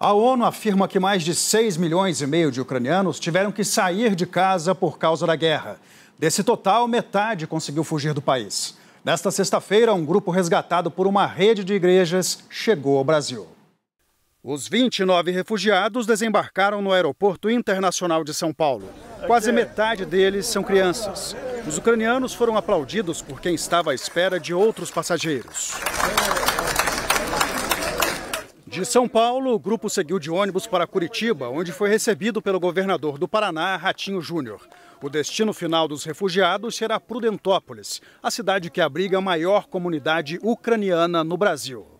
A ONU afirma que mais de 6 milhões e meio de ucranianos tiveram que sair de casa por causa da guerra. Desse total, metade conseguiu fugir do país. Nesta sexta-feira, um grupo resgatado por uma rede de igrejas chegou ao Brasil. Os 29 refugiados desembarcaram no Aeroporto Internacional de São Paulo. Quase metade deles são crianças. Os ucranianos foram aplaudidos por quem estava à espera de outros passageiros. De São Paulo, o grupo seguiu de ônibus para Curitiba, onde foi recebido pelo governador do Paraná, Ratinho Júnior. O destino final dos refugiados será Prudentópolis, a cidade que abriga a maior comunidade ucraniana no Brasil.